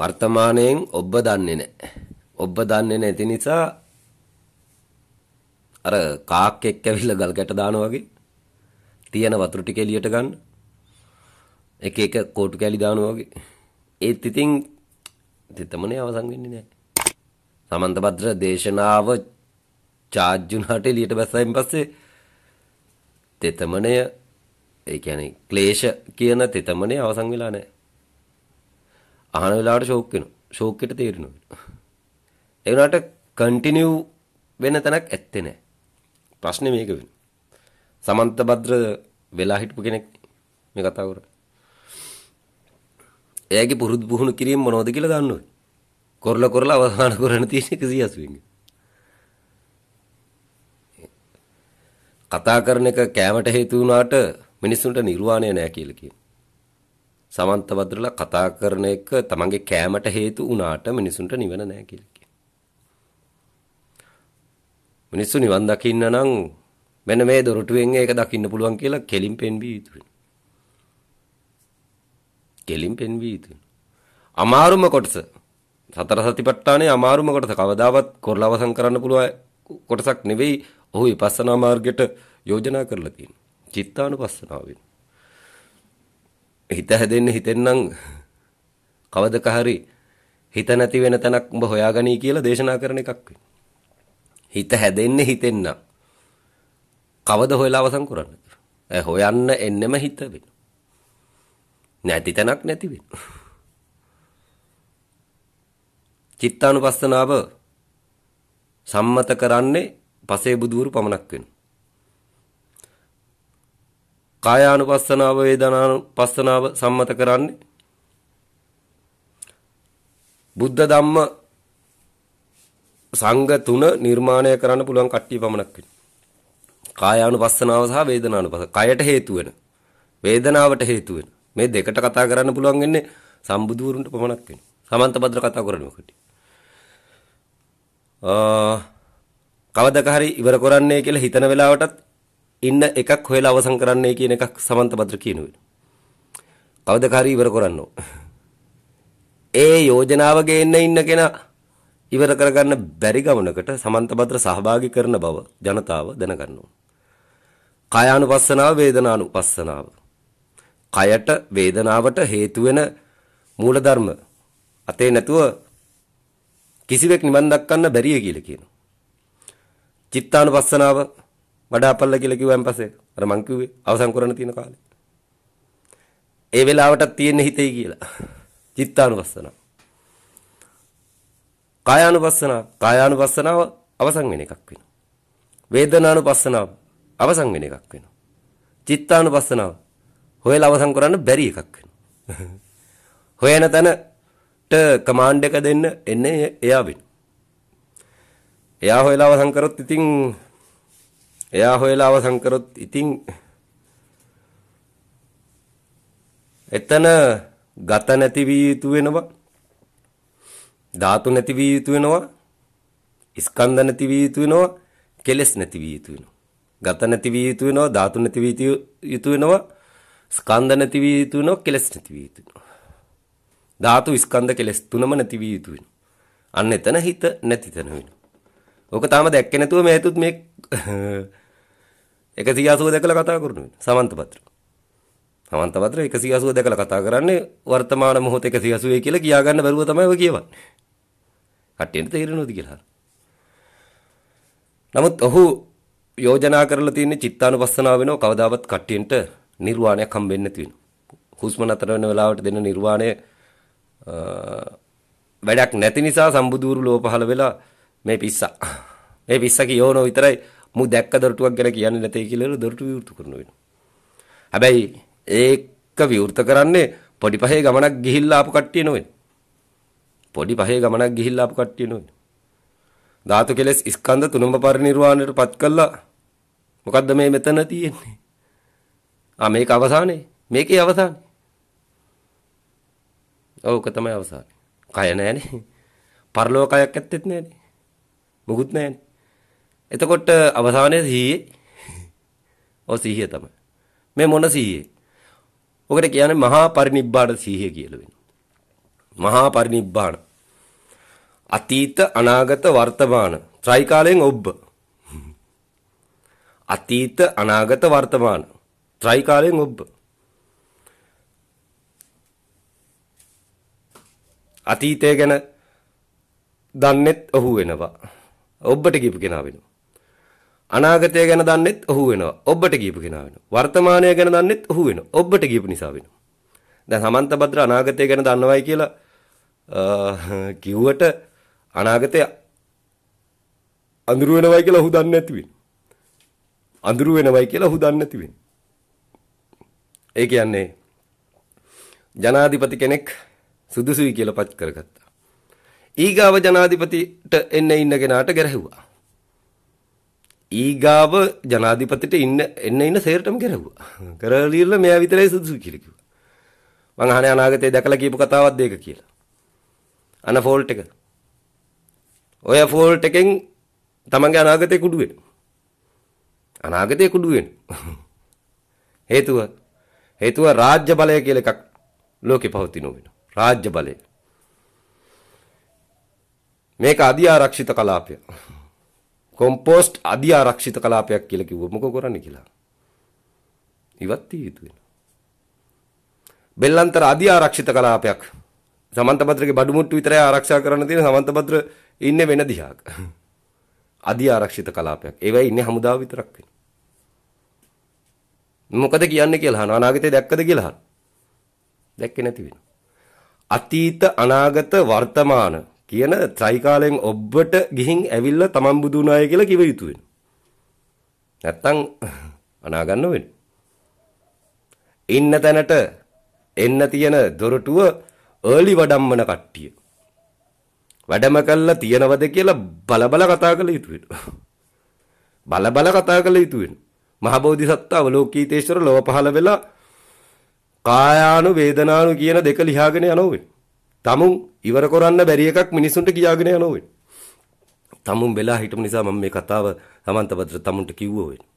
වර්තමාණයෙන් ඔබ දන්නේ නැහැ. ඔබ දන්නේ නැති නිසා අර කාක් එක්ක ඇවිල්ලා ගල් ගැට දානවා වගේ තියෙන වතුර ටික එළියට ගන්න එක එක කෝටු කැලි දානවා වගේ ඒත් ඉතින් දෙතමනේ අවසන් වෙන්නේ නැහැ. සමන්තපත්‍ර දේශනාව චාර්ජ් වුණාට එළියට බැස්සයින් පස්සේ තෙතමනය ඒ කියන්නේ ක්ලේශ කියන තෙතමනේ අවසන් වෙලා නැහැ. අහන වෙලාවට ෂෝක් වෙනවා ෂෝක් එකට තේරෙනවා ඒ වුණාට කන්ටිනියු වෙන තැනක් ඇත්තේ නැහැ ප්‍රශ්නේ මේක වෙන සමන්ත භද්‍ර වෙලා හිටපු කෙනෙක් මේ කතා කරන්නේ එයාගේ පුරුදු පුහුණු කිරීම මොනවද කියලා දන්න ඕනේ කරලා කරලා අවසාන කරන්න තියෙන 180 වෙනි කතා කරන එක කෑමට හේතු වුණාට මිනිස්සුන්ට නිර්වාණය නෑ කියලා කියනවා සමන්තවද්දලා කතා කරන එක තමන්ගේ කෑමට හේතු වුණාට මිනිසුන්ට නිවන නැහැ කියලා කියනවා. මිනිස්සු නිවන් දකින්න නම් මෙන්න මේ දොරටුවෙන් ඒක දකින්න පුළුවන් කියලා කෙලින් පෙන්විය යුතුයි. කෙලින් පෙන්විය යුතුයි. අමාරුම කොටස සතර සතිපට්ඨානේ අමාරුම කොටස කවදාවත් කරලා අවසන් කරන්න පුළුවන් කොටසක් නෙවෙයි. ඔහු විපස්සනා මාර්ගයට යෝජනා කරලා තියෙනවා. චිත්තානුපස්සනාවෙන්. හිත හැදෙන්න හිතෙන්නම් කවදක හරි හිත නැති වෙන තැනක් උඹ හොයාගනී කියලා දේශනා කරන එකක් හිත හැදෙන්න හිතෙන්න කවද හොයලා අවසන් කරන්න. ඒ හොයන්න එන්නෙම හිත වෙන. නැති තැනක් නැති වෙන. චිත්තානුපස්සනාව සම්මත කරන්නේ පසේ බුදුවරු පමණක් වෙනවා. කායානුපස්සනාව වේදනානුපස්සනාව සම්මත කරන්නේ බුද්ධ ධම්ම සංඝ තුන නිර්මාණය කරන්න පුළුවන් කට්ටිය පමණක් වෙන්නේ කායානුපස්සනාව සහ වේදනානුපස්සනාව කයට හේතු වෙන වේදනාවට හේතු වෙන මේ දෙකට කතා කරන්න පුළුවන් වෙන්නේ සම්බුදුවරුන්ට පමණක් වෙන්නේ සමන්තපද්‍ර කතා කරන්නේ මොකටද කවදක හරි ඉවර කරන්නේ කියලා හිතන වෙලාවටත් ඉන්න එකක් හොයලා අවසන් කරන්නයි කියන එකක් සමන්ත භද්‍ර කියනුවේ. කවදකාරී ඉවර කරන්න ඒ යෝජනාව ගේන්න ඉන්න කෙනා ඉවර කරගන්න බැරි ගමනකට සමන්ත භද්‍ර සහභාගී කරන බව ජනතාව දැනගන්න ඕන. කායානුපස්සනාව වේදනානුපස්සනාව. කයට වේදනාවට හේතු වෙන මූලධර්ම අතේ නැතුව කිසිවෙක් නිවන් දක්වන්න බැරිය කියලා කියනවා. චිත්තානුපස්සනාව වඩාපල්ල කියලා කිව්වන් පස්සේ අර මං කිව්වේ අවසන් කරන්න තියෙන කාලේ. ඒ වෙලාවටත් තියෙන හිතේ කියලා. චිත්තානුපස්සන. කායානුපස්සන, කායානුපස්සනාව අවසන් වෙන එකක් වෙනවා. වේදනානුපස්සනාව අවසන් වෙන එකක් වෙනවා. චිත්තානුපස්සනාව හොයලා අවසන් කරන්න බැරි එකක් වෙනවා. හොයන තැනට කමාන්ඩ් එක දෙන්න එන්නේ එයා වෙනවා. එයා හොයලා අවසන් කරොත් ඉතින් එයා හොයලා අවසන් කරොත් ඉතින් එතන ගත නැති වී යුතු වෙනවා ධාතු නැති වී යුතු වෙනවා ස්කන්ධ නැති වී යුතු වෙනවා කෙලස් නැති වී යුතු වෙනවා ගත නැති වී යුතු වෙනවා ධාතු නැති වී යුතු වෙනවා ස්කන්ධ නැති වී යුතු වෙනවා කෙලස් නැති වී යුතු වෙනවා ධාතු ස්කන්ධ කෙලස් තුනම නැති වී යුතු වෙනවා අන්න එතන හිත නැති තැන වෙනවා ඕක තාම දැක්කේ නැතුව මේ හිතුත් මේ 180 දැකලා කතා කරනවා. සමන්තපත්‍ර. සමන්තපත්‍ර 180 දැකලා කතා කරන්නේ වර්තමාන මොහොත 180 කියලා කියා ගන්න බැරුව තමයි ඔය කියවන්නේ. කට්ටියට තේරෙනවද කියලා. නමුත් ඔහු යෝජනා කරලා තියෙන චිත්තානුපස්සනාව වෙනව කවදාවත් කට්ටියට නිර්වාණයක් හම්බෙන්නේ නැති වෙනවා. හුස්ම නතර වෙන වෙලාවට දෙන නිර්වාණය වැඩක් නැති නිසා සම්බුදුරු ලෝ පහළ වෙලා මේ පිස්සා. මේ පිස්සා කියෝනෝ විතරයි මු දැක්ක දොරටුවක් ගැන කියන්නේ නැtei කියලා දොරටු විවෘත කරන වෙනවා. හැබැයි ඒක විවෘත කරන්නේ පොඩි පහේ ගමනක් ගිහිල්ලා ආපු කට්ටිය නෙවෙයි. පොඩි පහේ ගමනක් ගිහිල්ලා ආපු කට්ටිය නෙවෙයි. ධාතු කෙලස් ස්කන්ධ තුනම පරිණිරවාණයට පත් කළා. මොකද්ද මේ මෙතන තියෙන්නේ? ආ මේක අවසානේ. මේකේ අවසානේ. ඕක තමයි අවසානේ. කය නැහනේ. පරලෝකයක් ඇත්තෙත් නැහනේ. මොකුත් නැහනේ. එතකොට අවසානයේ සිහියේ ඔය සිහිය තමයි. මේ මොන සිහියේ? ඔකට කියන්නේ මහා පරිනිබ්බාණ සිහිය කියලා වෙනවා. මහා පරිනිබ්බාණ. අතීත අනාගත වර්තමාන ත්‍රිකාලයෙන් ඔබ්බ. අතීත අනාගත වර්තමාන ත්‍රිකාලයෙන් ඔබ්බ. අතීතය ගැන දන්නෙත් ඔහු වෙනවා. ඔබට කියපු කෙනා වෙනවා. අනාගතය ගැන දන්නෙත් ඔහු වෙනවා. ඔබට කියපු කෙනා වෙනවා. වර්තමානය ගැන දන්නෙත් ඔහු වෙනවා. ඔබට කියපු නිසා වෙනවා. දැන් සමන්ත භද්‍ර අනාගතය ගැන දන්නවයි කියලා කිව්වට අනාගතය අඳුරු වෙනවයි කියලා ඔහු දන්නේ නැති වෙනවා. අඳුරු වෙනවයි කියලා ඔහු දන්නේ නැති වෙනවා. ඒ කියන්නේ ජනාධිපති කෙනෙක් සුදුසුයි කියලා පච් කරගත්තා. ඊගාව ජනාධිපතිට එන්න ඉන්න කෙනාට ගැරහුවා. ඊගාව ජනාධිපතිට ඉන්න එන්න ඉන්න සේරටම කෙරෙව්වා. කරලා මෙයා විතරයි සුදුසු කියලා කිව්වා. මං අහන්නේ අනාගතේ දැකලා කියපු කතාවක් දෙක කියලා. අන ෆෝල්ට් එක. ඔය ෆෝල්ට් එකෙන් තමන්ගේ අනාගතේ කුඩු වෙන. අනාගතේ කුඩු වෙන. හේතුව හේතුව රාජ්‍ය බලය කියලා එකක් ලෝකේ පවතින වෙනවා. රාජ්‍ය බලය. මේක අධි ආරක්ෂිත කලාපය. කොම්පෝස්ට් අධි ආරක්ෂිත කලාපයක් කියලා කිව්වා. මොකෝ කරන්නේ කියලා. ඉවත් වී යුතු වෙනවා. බෙල්ලන්තර අධි ආරක්ෂිත කලාපයක්. සමන්තපත්‍රගේ බඩු මුට්ටු විතරයි ආරක්ෂා කරන්න තියෙන සමන්තපත්‍ර ඉන්නේ වෙන දිහාක. අධි ආරක්ෂිත කලාපයක්. ඒවයි ඉන්නේ හමුදාව විතරක් වෙන. මොකද කියන්නේ කියලා අහනවා. අනාගතේ දැක්කද කියලා අහනවා. දැක්කේ නැති වෙනවා. අතීත අනාගත වර්තමාන කියන ත්‍රිකාලයෙන් ඔබට ගිහින් ඇවිල්ලා තමන් බුදු වුණාය කියලා කිව යුතු වෙනවා. නැත්තම් අනා ගන්න වෙනවා. ඉන්න තැනට එන්න තියෙන දොරටුව early වඩම්මන කට්ටිය. වැඩම කළා තියනවද කියලා බලබල කතා කළ යුතු වෙනවා. බලබල කතා කළ යුතු වෙනවා. මහබෝධිසත්ව අවලෝකීතේශ්වර ලොව පහළ වෙලා කායානු වේදනානු කියන දෙක ලියාගෙන යනවා වෙනවා. tamun ඉවර කරන්න බැරි එකක් මිනිසුන්ට කියාගෙන යනවා වෙන්නේ. tamun වෙලා හිටපු නිසා මම මේ කතාව සමන්තපද්‍ර tamunට කිව්වා වෙන්නේ.